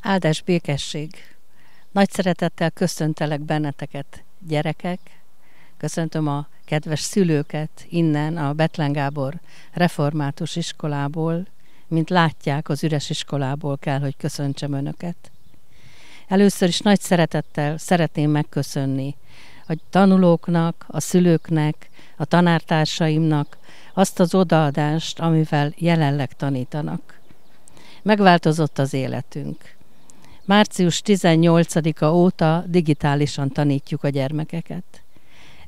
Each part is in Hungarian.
Áldás békesség! Nagy szeretettel köszöntelek benneteket, gyerekek! Köszöntöm a kedves szülőket innen a Betlen Gábor református iskolából. Mint látják, az üres iskolából kell, hogy köszöntsem Önöket. Először is nagy szeretettel szeretném megköszönni a tanulóknak, a szülőknek, a tanártársaimnak azt az odaadást, amivel jelenleg tanítanak. Megváltozott az életünk. Március 18-a óta digitálisan tanítjuk a gyermekeket.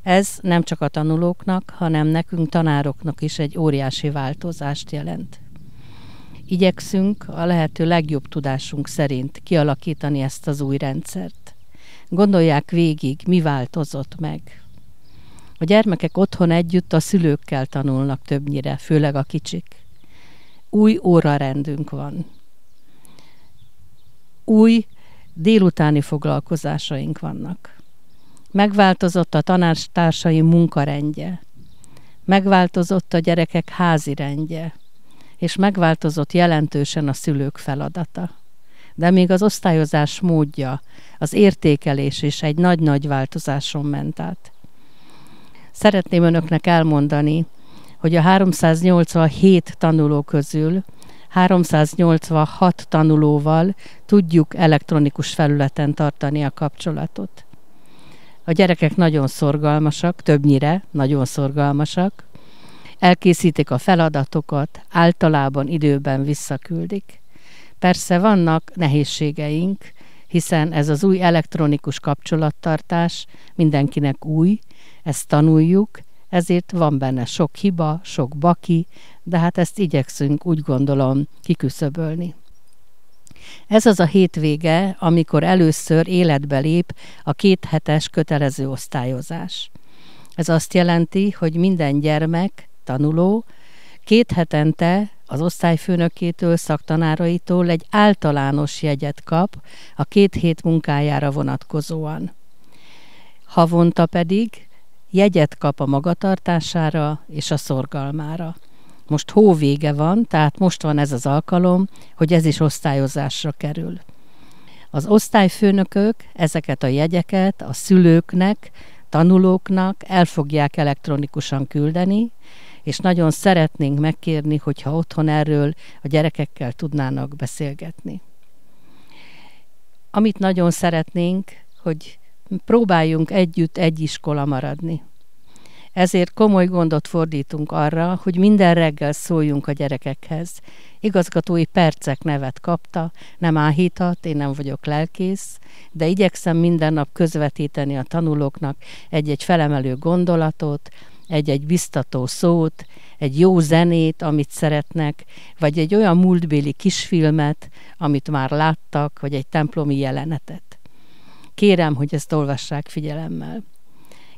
Ez nem csak a tanulóknak, hanem nekünk tanároknak is egy óriási változást jelent. Igyekszünk a lehető legjobb tudásunk szerint kialakítani ezt az új rendszert. Gondolják végig, mi változott meg. A gyermekek otthon együtt a szülőkkel tanulnak többnyire, főleg a kicsik. Új órarendünk van. Új délutáni foglalkozásaink vannak. Megváltozott a tanástársai munkarendje. Megváltozott a gyerekek házi rendje és megváltozott jelentősen a szülők feladata de még az osztályozás módja, az értékelés is egy nagy-nagy változáson ment át. Szeretném önöknek elmondani, hogy a 387 tanuló közül 386 tanulóval tudjuk elektronikus felületen tartani a kapcsolatot. A gyerekek nagyon szorgalmasak, többnyire nagyon szorgalmasak. Elkészítik a feladatokat, általában időben visszaküldik. Persze vannak nehézségeink, hiszen ez az új elektronikus kapcsolattartás mindenkinek új, ezt tanuljuk, ezért van benne sok hiba, sok baki, de hát ezt igyekszünk úgy gondolom kiküszöbölni. Ez az a hétvége, amikor először életbe lép a két hetes kötelező osztályozás. Ez azt jelenti, hogy minden gyermek, tanuló két hetente az osztályfőnökétől, szaktanáraitól egy általános jegyet kap a két hét munkájára vonatkozóan. Havonta pedig jegyet kap a magatartására és a szorgalmára. Most hó vége van, tehát most van ez az alkalom, hogy ez is osztályozásra kerül. Az osztályfőnökök ezeket a jegyeket a szülőknek, tanulóknak el fogják elektronikusan küldeni, és nagyon szeretnénk megkérni, hogyha otthon erről a gyerekekkel tudnának beszélgetni. Amit nagyon szeretnénk, hogy próbáljunk együtt egy iskola maradni. Ezért komoly gondot fordítunk arra, hogy minden reggel szóljunk a gyerekekhez. Igazgatói percek nevet kapta, nem áhítat, én nem vagyok lelkész, de igyekszem minden nap közvetíteni a tanulóknak egy-egy felemelő gondolatot, egy-egy biztató szót, egy jó zenét, amit szeretnek, vagy egy olyan múltbéli kisfilmet, amit már láttak, vagy egy templomi jelenetet. Kérem, hogy ezt olvassák figyelemmel.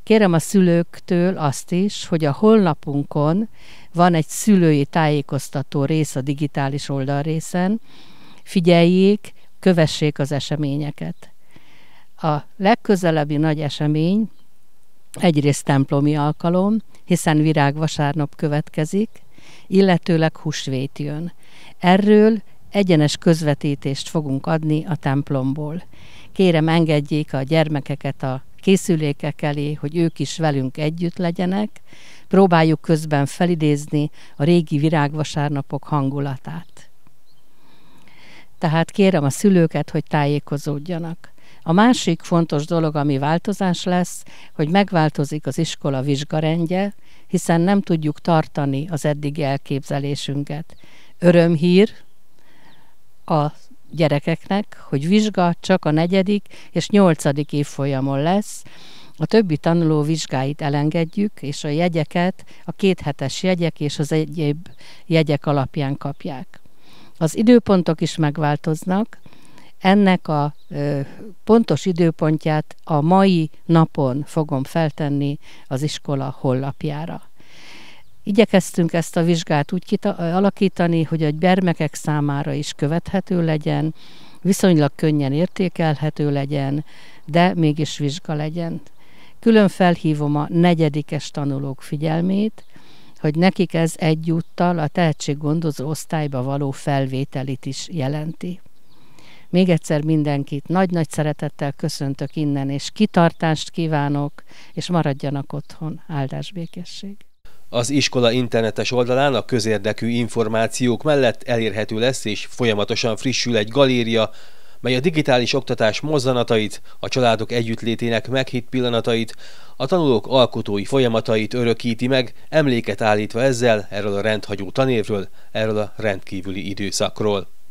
Kérem a szülőktől azt is, hogy a holnapunkon van egy szülői tájékoztató rész a digitális oldal részen. figyeljék, kövessék az eseményeket. A legközelebbi nagy esemény Egyrészt templomi alkalom, hiszen virág vasárnap következik, illetőleg húsvét jön. Erről egyenes közvetítést fogunk adni a templomból. Kérem, engedjék a gyermekeket a készülékek elé, hogy ők is velünk együtt legyenek. Próbáljuk közben felidézni a régi virágvasárnapok hangulatát. Tehát kérem a szülőket, hogy tájékozódjanak. A másik fontos dolog, ami változás lesz, hogy megváltozik az iskola vizsgarendje, hiszen nem tudjuk tartani az eddigi elképzelésünket. Örömhír a gyerekeknek, hogy vizsga csak a negyedik és nyolcadik évfolyamon lesz, a többi tanuló vizsgáit elengedjük, és a jegyeket a kéthetes jegyek és az egyéb jegyek alapján kapják. Az időpontok is megváltoznak, ennek a pontos időpontját a mai napon fogom feltenni az iskola hollapjára. Igyekeztünk ezt a vizsgát úgy alakítani, hogy a gyermekek számára is követhető legyen, viszonylag könnyen értékelhető legyen, de mégis vizsga legyen. Külön felhívom a negyedikes tanulók figyelmét, hogy nekik ez egyúttal a tehetséggondozó osztályba való felvételit is jelenti. Még egyszer mindenkit nagy-nagy szeretettel köszöntök innen, és kitartást kívánok, és maradjanak otthon. Áldás békesség! Az iskola internetes oldalán a közérdekű információk mellett elérhető lesz és folyamatosan frissül egy galéria, mely a digitális oktatás mozzanatait, a családok együttlétének meghitt pillanatait, a tanulók alkotói folyamatait örökíti meg, emléket állítva ezzel erről a rendhagyó tanévről, erről a rendkívüli időszakról.